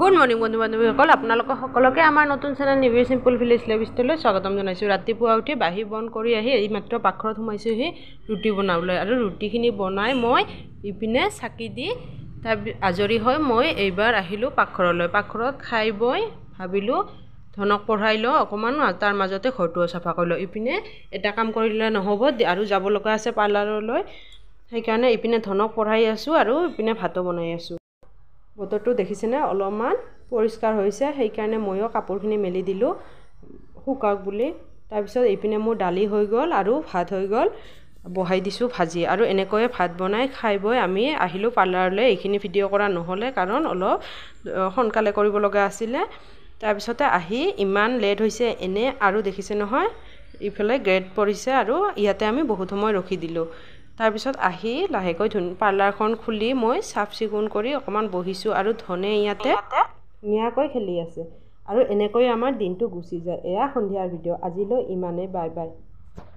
good morning বন্ধু বান্ধৱীসকল আপোনালোক সকলোকে আমাৰ নতুন চেনেল নিউ চিম্পুল ভিলেজ লেবিষ্টলৈ স্বাগতম জনাইছোঁ ৰাতিপুৱা উঠি বাহি বন কৰি আহি এইমাত্ৰ পাকঘৰত সোমাইছোঁহি ৰুটি বনাবলৈ আৰু ৰুটিখিনি বনাই মই ইপিনে চাকি দি তাৰ আজৰি হৈ মই এইবাৰ আহিলোঁ পাকঘৰলৈ পাকঘৰত খাই বৈ ভাবিলোঁ ধনক পঢ়াই লওঁ অকণমান তাৰ মাজতে ঘৰটোও চাফা কৰি লওঁ ইপিনে এটা কাম কৰিলে নহ'ব আৰু যাব লগা আছে পাৰ্লাৰলৈ সেইকাৰণে ইপিনে ধনক পঢ়াই আছোঁ আৰু ইপিনে ভাতো বনাই আছোঁ বতৰটো দেখিছেনে অলপমান পৰিষ্কাৰ হৈছে সেইকাৰণে ময়ো কাপোৰখিনি মেলি দিলোঁ শুকাওক বুলি তাৰপিছত এইপিনে মোৰ দালি হৈ গ'ল আৰু ভাত হৈ গ'ল বহাই দিছোঁ ভাজি আৰু এনেকৈয়ে ভাত বনাই খাই বৈ আমি আহিলোঁ পাৰ্লাৰলৈ এইখিনি ভিডিঅ' কৰা নহ'লে কাৰণ অলপ সোনকালে কৰিব লগা আছিলে তাৰপিছতে আহি ইমান লেট হৈছে এনে আৰু দেখিছে নহয় ইফালে গ্ৰেড পৰিছে আৰু ইয়াতে আমি বহুত সময় ৰখি দিলোঁ তাৰপিছত আহি লাহেকৈ ধুন পাৰ্লাৰখন খুলি মই চাফ চিকুণ কৰি অকণমান বহিছোঁ আৰু ধনে ইয়াতে ধুনীয়াকৈ খেলি আছে আৰু এনেকৈয়ে আমাৰ দিনটো গুচি যায় এয়া সন্ধিয়াৰ ভিডিঅ' আজিলৈ ইমানেই বাই বাই